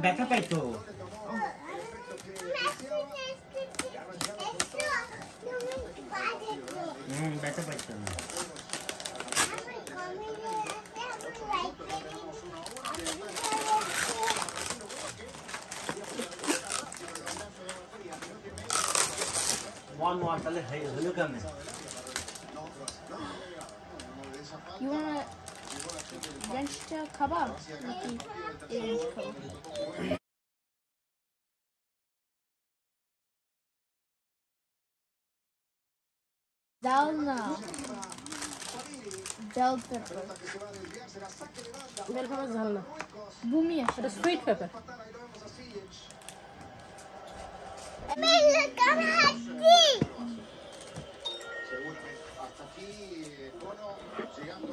백합발도 어. 응, 백합발도 One more, tell it, hey, look at me. You wanna Wręczcie kebab. Dawna. Bell pepper. Bell pepper Bumi sweet pepper.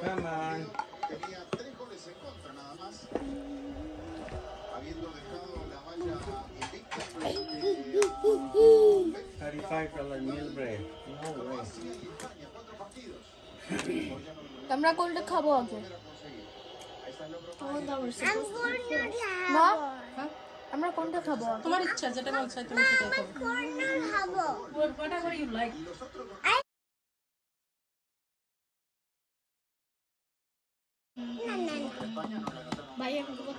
Come on. tenía tres goles en contra nada más, habiendo dejado la valla invicta frente a 35 for Milbre. No way. আমরা কোল্ডে খাবো আগে মা আমরা কোনটা খাবো তোমার ইচ্ছা যেটা মন চায় তুমি সেটা খাবো what are you like I Bahia com o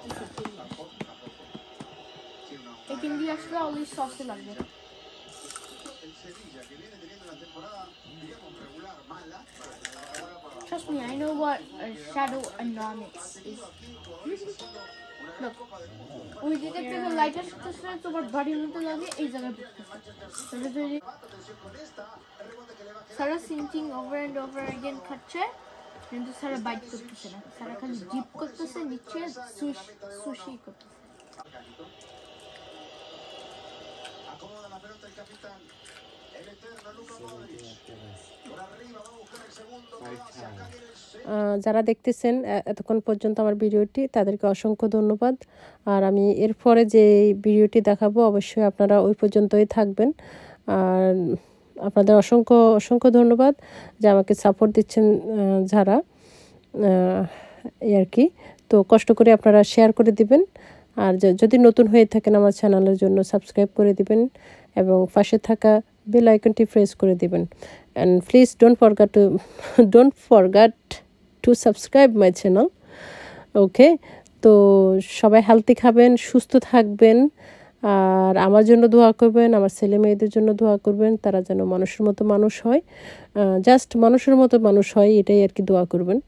E quindi vi lascerò lì Trust me, I know what a shadow anomics is. Look, ওই দিকে থেকে লাইট আসতেছে তোমার বাড়ির মধ্যে লাগে এই জায়গায় পড়তেছে সারা over and over again, cut check. কিন্তু সারা বাইট করতেছে না সারা খালি জিপ করতেছে নিচে সুশি করতেছে যারা দেখতেছেন এতক্ষণ পর্যন্ত আমার ভিডিওটি তাদেরকে অসংখ্য ধন্যবাদ আর আমি এরপরে যে ভিডিওটি দেখাবো অবশ্যই আপনারা ওই পর্যন্তই থাকবেন আর আপনাদের অসংখ্য অসংখ্য ধন্যবাদ যে আমাকে সাপোর্ট দিচ্ছেন যারা এই আর কি তো কষ্ট করে আপনারা শেয়ার করে দিবেন আর যদি নতুন হয়ে থাকেন আমার চ্যানেলের জন্য সাবস্ক্রাইব করে দিবেন এবং পাশে থাকা বেল আইকনটি প্রেস করে দিবেন and please don't forget to don't forget to subscribe my channel okay তো সবাই হেলদি খাবেন সুস্থ থাকবেন আর আমার জন্য দোয়া করবেন আমার ছেলে মেয়েদের জন্য দোয়া করবেন তারা যেন মানুষের মতো মানুষ হয় জাস্ট মানুষের মতো মানুষ হয় এটাই আর কি দোয়া করবেন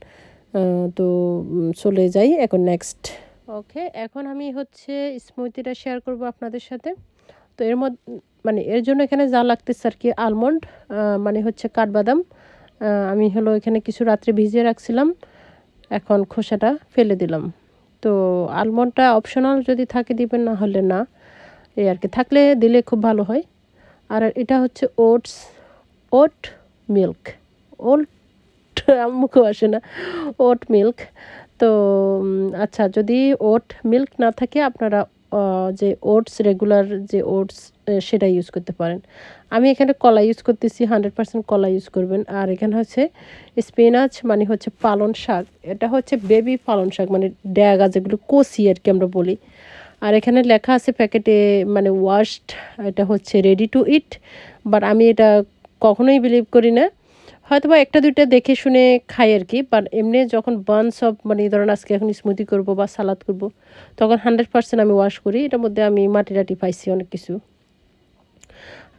তো চলে যাই এখন নেক্সট ওকে এখন আমি হচ্ছে স্মৃতিটা শেয়ার করব আপনাদের সাথে তো এর মধ্যে মানে এর জন্য এখানে যা লাগতেছে আর কি আলমন্ড মানে হচ্ছে কাঠবাদাম আমি হলো এখানে কিছু রাত্রে ভিজিয়ে রাখছিলাম এখন খোসাটা ফেলে দিলাম তো আলমন্ডটা অপশনাল যদি থাকে দিবেন না হলে না এই আর কি থাকলে দিলে খুব ভালো হয় আর এটা হচ্ছে ওটস ওট মিল্ক ওল্ট মুখে আসে না ওট মিল্ক তো আচ্ছা যদি ওট মিল্ক না থাকে আপনারা যে ওটস রেগুলার যে ওটস সেটা ইউজ করতে পারেন আমি এখানে কলা ইউজ করতেছি হান্ড্রেড পার্সেন্ট কলা ইউজ করবেন আর এখানে হচ্ছে স্পিনাচ মানে হচ্ছে পালন শাক এটা হচ্ছে বেবি পালন শাক মানে ড্যাগা যেগুলো কষি আর কি আমরা বলি আর এখানে লেখা আছে প্যাকেটে মানে ওয়াশড এটা হচ্ছে রেডি টু ইট বাট আমি এটা কখনোই বিলিভ করি না হয়তো বা একটা দুইটা দেখে শুনে খাই আর কি বাট এমনি যখন বান সব মানে ধরেন আজকে এখন স্মুদি করব বা সালাদ করব তখন হান্ড্রেড পার্সেন্ট আমি ওয়াশ করি এটার মধ্যে আমি মাটি রাটি পাইছি অনেক কিছু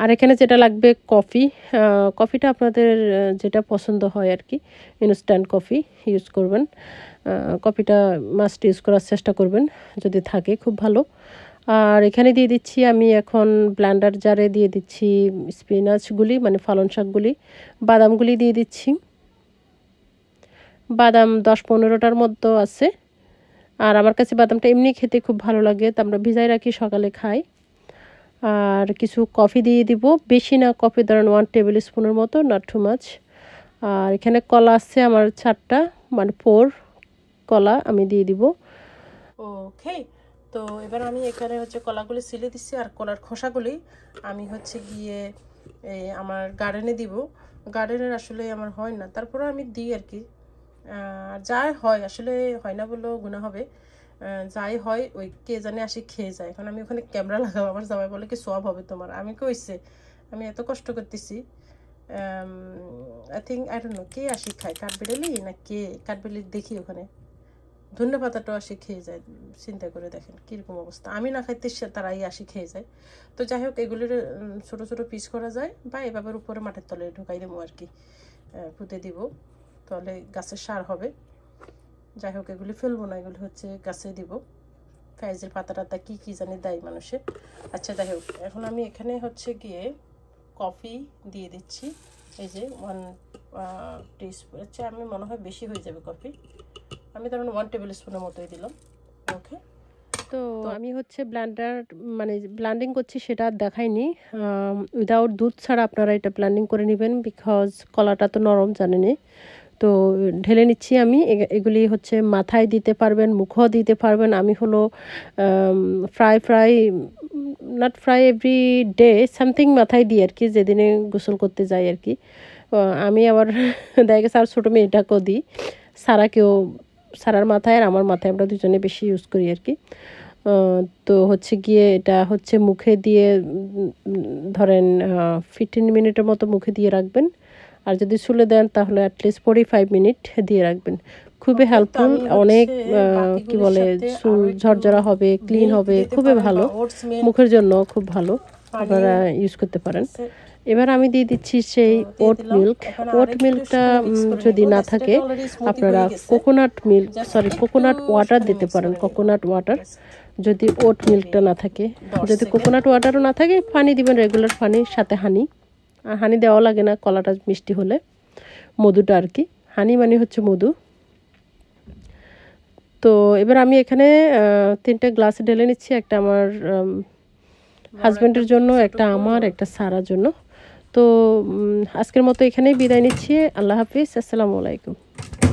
আর এখানে যেটা লাগবে কফি কফিটা আপনাদের যেটা পছন্দ হয় আর কি ইনস্ট্যান্ট কফি ইউজ করবেন কপিটা মাস্ট ইউজ করার চেষ্টা করবেন যদি থাকে খুব ভালো আর এখানে দিয়ে দিচ্ছি আমি এখন ব্ল্যান্ডার জারে দিয়ে দিচ্ছি স্পিনাচগুলি মানে ফালন শাকগুলি বাদামগুলি দিয়ে দিচ্ছি বাদাম দশ পনেরোটার মতো আছে আর আমার কাছে বাদামটা এমনি খেতে খুব ভালো লাগে তা আমরা ভিজাই রাখি সকালে খাই আর কিছু কফি দিয়ে দিব বেশি না কফি ধরেন ওয়ান টেবিল স্পুনের মতো নট টু মাছ আর এখানে কলা আছে আমার চারটা মানে ফোর কলা আমি দিয়ে দিব ওকে তো এবার আমি এখানে হচ্ছে কলাগুলি সিলে দিচ্ছি আর কলার খোসাগুলি আমি হচ্ছে গিয়ে আমার গার্ডেনে দিব গার্ডেনের আসলে আমার হয় না তারপরে আমি দিই আর কি যাই হয় আসলে হয় না বলেও গুণা হবে যাই হয় ওই কে জানে আসি খেয়ে যায় এখন আমি ওখানে ক্যামেরা লাগাবো আমার জামাই বলে কি সব হবে তোমার আমি কইছে আমি এত কষ্ট করতেছি আই থিঙ্ক আই ডোট নো কে আসি খায় কাঠবেলি না কে কাঠবেলি দেখি ওখানে ধন্য পাতাটাও আসি খেয়ে যায় চিন্তা করে দেখেন কীরকম অবস্থা আমি না খাইতে তারাই আসি খেয়ে যায় তো যাই হোক এগুলির ছোটো ছোটো পিস করা যায় বা এভাবে উপরে মাঠের তলে ঢুকাই দেবো আর কি পুঁতে দিব তাহলে গাছের সার হবে যাই হোক এগুলি ফেলবো না এগুলি হচ্ছে গাছে দিব ফ্যাজের পাতা টাতা কী কী জানি দেয় মানুষের আচ্ছা যাই হোক এখন আমি এখানে হচ্ছে গিয়ে কফি দিয়ে দিচ্ছি এই যে ওয়ান টিস্পুন হচ্ছে আমি মনে হয় বেশি হয়ে যাবে কফি আমি ধরুন ওয়ান টেবিল স্পুনের মতোই দিলাম ওকে তো আমি হচ্ছে ব্ল্যান্ডার মানে ব্ল্যান্ডিং করছি সেটা আর দেখাইনি উইদাউট দুধ ছাড়া আপনারা এটা প্ল্যান্ডিং করে নেবেন বিকজ কলাটা তো নরম জানেনি তো ঢেলে নিচ্ছি আমি এগুলি হচ্ছে মাথায় দিতে পারবেন মুখও দিতে পারবেন আমি হলো fry fry not fry every day something মাথায় দিই আর কি যেদিনে গোসল করতে যাই আর কি আমি আবার দেখে স্যার ছোটো মেয়েটাকেও দিই সারাকেও সারার মাথায় আর আমার মাথায় আমরা দুজনে বেশি ইউজ করি আর কি তো হচ্ছে গিয়ে এটা হচ্ছে মুখে দিয়ে ধরেন ফিফটিন মিনিটের মতো মুখে দিয়ে রাখবেন আর যদি শুলে দেন তাহলে অ্যাটলিস্ট ফোর্টি ফাইভ মিনিট দিয়ে রাখবেন খুবই হেল্পফুল অনেক কি বলে চুল ঝরঝরা হবে ক্লিন হবে খুবই ভালো মুখের জন্য খুব ভালো আপনারা ইউজ করতে পারেন এবার আমি দিয়ে দিচ্ছি সেই ওট মিল্ক ওট মিল্কটা যদি না থাকে আপনারা coconut milk sorry coconut water দিতে পারেন কোকোনাট ওয়াটার যদি ওট মিল্কটা না থাকে যদি কোকোনাট ওয়াটারও না থাকে পানি দিবেন রেগুলার পানি সাথে হানি আর হানি দেওয়া লাগে না কলাটা মিষ্টি হলে মধুটা আর কি হানি মানে হচ্ছে মধু তো এবার আমি এখানে তিনটা গ্লাস ঢেলে নিচ্ছি একটা আমার হাজব্যান্ডের জন্য একটা আমার একটা সারার জন্য তো আজকের মতো এখানেই বিদায় নিচ্ছি আল্লাহ হাফিজ আসসালামু আলাইকুম